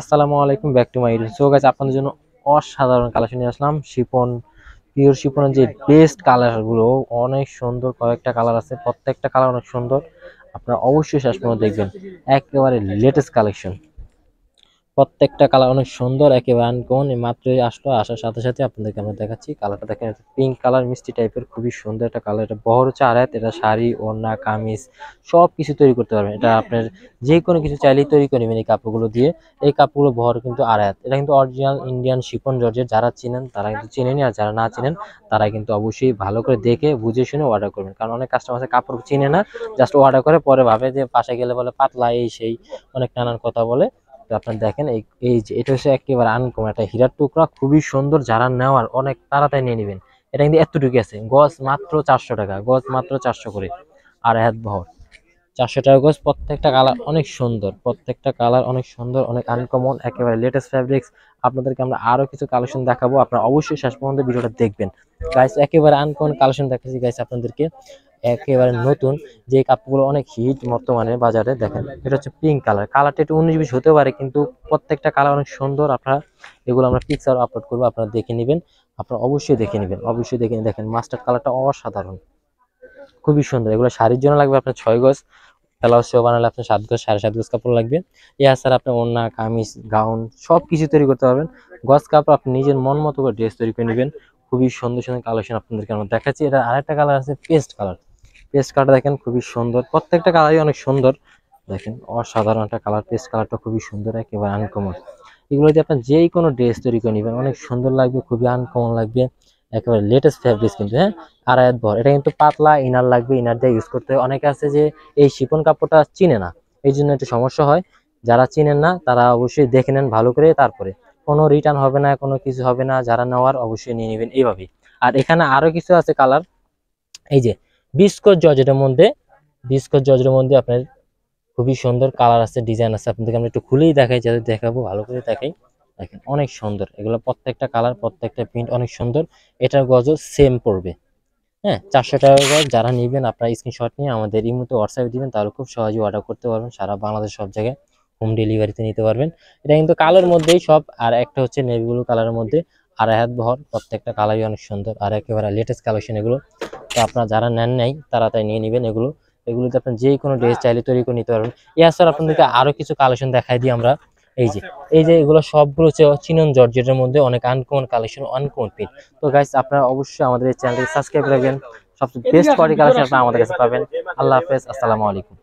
আসসালামু আলাইকুম back to my YouTube so গাছ আপনাদের জন্য অসাধারণ কালেকশন নিয়ে আসলাম শিপন পিওর শিপনের যে বেস্ট কালারগুলো অনেক সুন্দর কয়েকটা কালার আছে প্রত্যেকটা কালার অনেক সুন্দর আপনারা অবশ্যই শেষ পর্যন্ত দেখবেন একেবারে লেটেস্ট কালেকশন প্রত্যেকটা কালার অনেক সুন্দর একেবারে আনকমন মাত্রই আসলো আসার সাথে সাথে আপনাদেরকে আমরা দেখাচ্ছি কালারটা দেখেন পিঙ্ক কালার মিষ্টি টাইপের খুবই সুন্দর একটা কালার এটা বহর হচ্ছে আড়াইত এটা শাড়ি ওড়না কামিজ সব কিছু তৈরি করতে পারবেন এটা আপনার যে কোনো কিছু চাইলেই তৈরি করে নেবেন এই কাপড়গুলো দিয়ে এই কাপড়গুলো বহর কিন্তু আড়াইত এটা কিন্তু অরিজিনাল ইন্ডিয়ান শিপন জর্জের যারা চিনেন তারা কিন্তু চিনেনি আর যারা না চিনেন তারা কিন্তু অবশ্যই ভালো করে দেখে বুঝে শুনে অর্ডার করবেন কারণ অনেক কাস্টমার কাপড় চিনে না জাস্ট অর্ডার করে পরে ভাবে যে পাশে গেলে বলে পাতলা এই সেই অনেক নানান কথা বলে আপনি আপনার দেখেন এই যে এটা হচ্ছে একেবারে আনকমন একটা হীরার টুকরা খুবই সুন্দর যারা নেওয়ার অনেক তাড়াতাড়ি নিয়ে নেবেন এটা কিন্তু এতটুকু আছে গজ মাত্র চারশো টাকা গজ মাত্র চারশো করে আর হাত বহর চারশো টাকা গজ প্রত্যেকটা কালার অনেক সুন্দর প্রত্যেকটা কালার অনেক সুন্দর অনেক আনকমন একেবারে লেটেস্ট ফ্যাব্রিক্স আপনাদেরকে আমরা আরও কিছু কালেকশন দেখাবো আপনারা অবশ্যই শেষ পর্যন্ত ভিডিওটা দেখবেন গাইস একেবারে আনকমন কালেকশন দেখাচ্ছি গাইস আপনাদেরকে একেবারে নতুন যে কাপগুলো অনেক হিট বর্তমানে বাজারে দেখেন এটা হচ্ছে পিঙ্ক কালার কালারটা একটু উনিশ বিশ হতে পারে কিন্তু প্রত্যেকটা কালার অনেক সুন্দর আপনারা এগুলো আমরা পিকচার আপলোড করবো আপনারা দেখে নেবেন আপনারা অবশ্যই দেখে নেবেন অবশ্যই দেখে দেখেন মাস্টার কালারটা অসাধারণ খুবই সুন্দর এগুলো শাড়ির জন্য লাগবে আপনার ছয় গজ ব্লাউজ সেও বানালে আপনার সাত গজ সাড়ে সাত গজ কাপড় লাগবে এছাড়া আপনি ওড়না কামিজ গাউন সব কিছু তৈরি করতে পারবেন গজ কাপড় আপনি নিজের মন মতো করে ড্রেস তৈরি করে নেবেন খুবই সুন্দর সুন্দর কালেকশন আপনাদেরকে আমরা দেখাচ্ছি এটা আরেকটা কালার আছে পেস্ট কালার পেস্ট কালার দেখেন খুবই সুন্দর প্রত্যেকটা কালারই অনেক সুন্দর দেখেন অসাধারণ একটা কালার পেস্ট কালারটা খুবই সুন্দর একেবারে আনকমন এগুলো যদি আপনার যেই কোনো ড্রেস তৈরি করে নেবেন অনেক সুন্দর লাগবে খুবই আনকমন লাগবে একেবারে লেটেস্ট ফ্যাব্রিক্স কিন্তু হ্যাঁ এক ভর এটা কিন্তু পাতলা ইনার লাগবে ইনার দিয়ে ইউজ করতে হয় অনেকে আছে যে এই শিপন কাপড়টা চিনে না এই জন্য একটু সমস্যা হয় যারা চিনেন না তারা অবশ্যই দেখে নেন ভালো করে তারপরে কোনো রিটার্ন হবে না কোনো কিছু হবে না যারা নেওয়ার অবশ্যই নিয়ে নেবেন এইভাবেই আর এখানে আরও কিছু আছে কালার এই যে বিস্কট জজের মধ্যে বিস্কট জজের মধ্যে আপনার খুবই সুন্দর কালার আছে ডিজাইন আছে আপনাদেরকে আমরা একটু খুলেই দেখাই যাদের দেখাবো ভালো করে দেখাই দেখেন অনেক সুন্দর এগুলো প্রত্যেকটা কালার প্রত্যেকটা প্রিন্ট অনেক সুন্দর এটার গজও সেম পড়বে হ্যাঁ চারশো টাকা গজ যারা নেবেন আপনারা স্ক্রিনশট নিয়ে আমাদের এই মতো হোয়াটসঅ্যাপে দেবেন তাহলে খুব সহজে অর্ডার করতে পারবেন সারা বাংলাদেশ সব জায়গায় হোম ডেলিভারিতে নিতে পারবেন এটা কিন্তু কালোর মধ্যেই সব আর একটা হচ্ছে নেভি ব্লু কালারের মধ্যে আর হাত ভর প্রত্যেকটা কালারই অনেক সুন্দর আর একেবারে লেটেস্ট কালেকশন এগুলো তো আপনারা যারা নেন নাই তারা তাই নিয়ে নেবেন এগুলো এগুলোতে আপনার যে কোনো ড্রেস হ্যাঁ। চাইলে তৈরি করে নিতে পারবেন এছাড়া আপনাদেরকে আরও কিছু কালেকশন দেখাই দিই আমরা এই যে এই যে এগুলো সবগুলো হচ্ছে চিনন জর্জের মধ্যে অনেক আনকমন কালেকশন আনকমন পিন তো গাইস আপনারা অবশ্যই আমাদের এই চ্যানেলটি সাবস্ক্রাইব রাখবেন সবচেয়ে বেস্ট কোয়ালিটি কালেকশন আপনারা আমাদের কাছে পাবেন আল্লাহ হাফেজ আসসালামু আলাইকুম